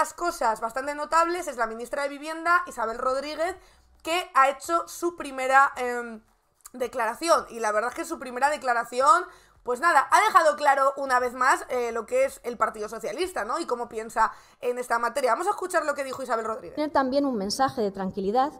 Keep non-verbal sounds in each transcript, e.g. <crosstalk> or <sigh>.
las cosas bastante notables es la ministra de Vivienda, Isabel Rodríguez, que ha hecho su primera em, declaración. Y la verdad es que su primera declaración, pues nada, ha dejado claro una vez más eh, lo que es el Partido Socialista, ¿no? Y cómo piensa en esta materia. Vamos a escuchar lo que dijo Isabel Rodríguez. Tiene también un mensaje de tranquilidad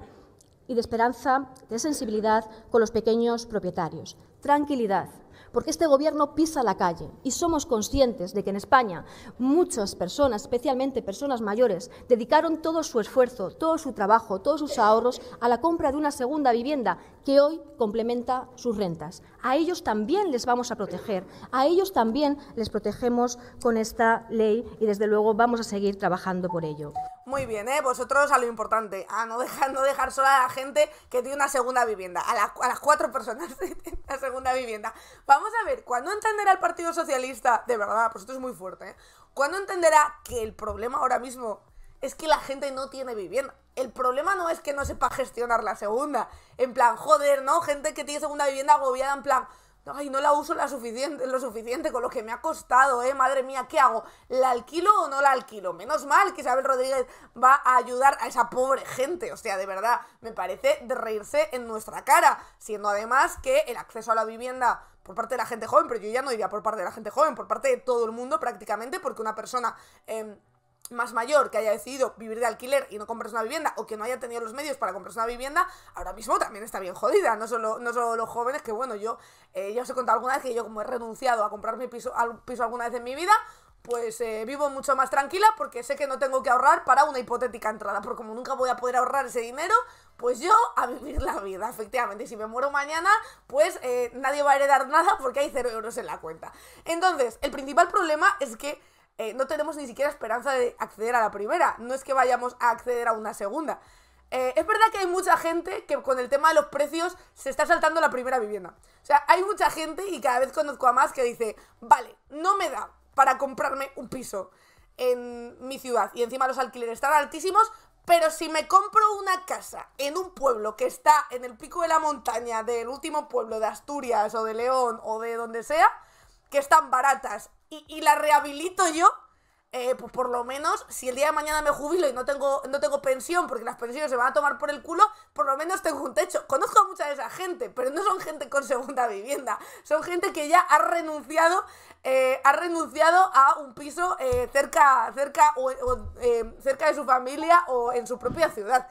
y de esperanza, de sensibilidad con los pequeños propietarios. Tranquilidad, porque este gobierno pisa la calle y somos conscientes de que en España muchas personas, especialmente personas mayores, dedicaron todo su esfuerzo, todo su trabajo, todos sus ahorros a la compra de una segunda vivienda que hoy complementa sus rentas. A ellos también les vamos a proteger, a ellos también les protegemos con esta ley y desde luego vamos a seguir trabajando por ello. Muy bien, ¿eh? vosotros a lo importante, a no dejar, dejar sola a la gente que tiene una segunda vivienda, a, las cuatro personas <laughs> que tienen una segunda vivienda vamos a ver, ¿cuándo entenderá el Partido Socialista, de verdad, pues esto es muy fuerte, ¿eh? ¿cuándo entenderá que el problema ahora mismo es que la gente no tiene vivienda? El problema no es que no sepa gestionar la segunda, en plan, joder, ¿no? Gente que tiene segunda vivienda agobiada, en plan, Ay, no la uso la suficiente, lo suficiente con lo que me ha costado, ¿eh? Madre mía, ¿qué hago? ¿La alquilo o no la alquilo? Menos mal que Isabel Rodríguez va a ayudar a esa pobre gente. O sea, de verdad, me parece de reírse en nuestra cara. Siendo además que el acceso a la vivienda por parte de la gente joven, pero yo ya no diría por parte de la gente joven, por parte de todo el mundo prácticamente, porque una persona em, más mayor que haya decidido vivir de alquiler y no comprarse una vivienda o que no haya tenido los medios para comprarse una vivienda, ahora mismo también está bien jodida. No solo, no solo los jóvenes, que bueno, yo eh, ya os he contado alguna vez que yo como he renunciado a comprar piso, piso alguna vez en mi vida, pues eh, vivo mucho más tranquila porque sé que no tengo que ahorrar para una hipotética entrada, porque como nunca voy a poder ahorrar ese dinero, pues yo a vivir la vida, efectivamente. Y si me muero mañana, pues eh, nadie va a heredar nada porque hay cero euros en la cuenta. Entonces, el principal problema es que eh, no tenemos ni siquiera esperanza de acceder a la primera. No es que vayamos a acceder a una segunda. Eh, es verdad que hay mucha gente que con el tema de los precios se está saltando la primera vivienda. O sea, hay mucha gente y cada vez conozco a más que dice, vale, no me da para comprarme un piso en mi ciudad y encima los alquileres están altísimos, pero si me compro una casa en un pueblo que está en el pico de la montaña del último pueblo de Asturias o de León o de donde sea, que están baratas y, la rehabilito yo, eh, pues por lo menos, si el día de mañana me jubilo y no tengo, no tengo pensión, porque las pensiones se van a tomar por el culo, por lo menos tengo un techo. Conozco a mucha de esa gente, pero no son gente con segunda vivienda. Son gente que ya ha renunciado, eh, ha renunciado a un piso eh, cerca, cerca, cerca de su familia o en su propia ciudad.